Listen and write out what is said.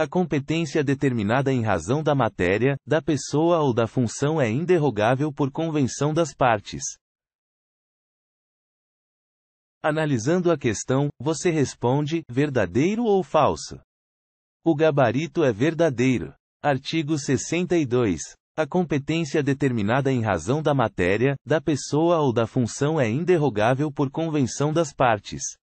A competência determinada em razão da matéria, da pessoa ou da função é inderrogável por convenção das partes. Analisando a questão, você responde: verdadeiro ou falso? O gabarito é verdadeiro. Artigo 62. A competência determinada em razão da matéria, da pessoa ou da função é inderrogável por convenção das partes.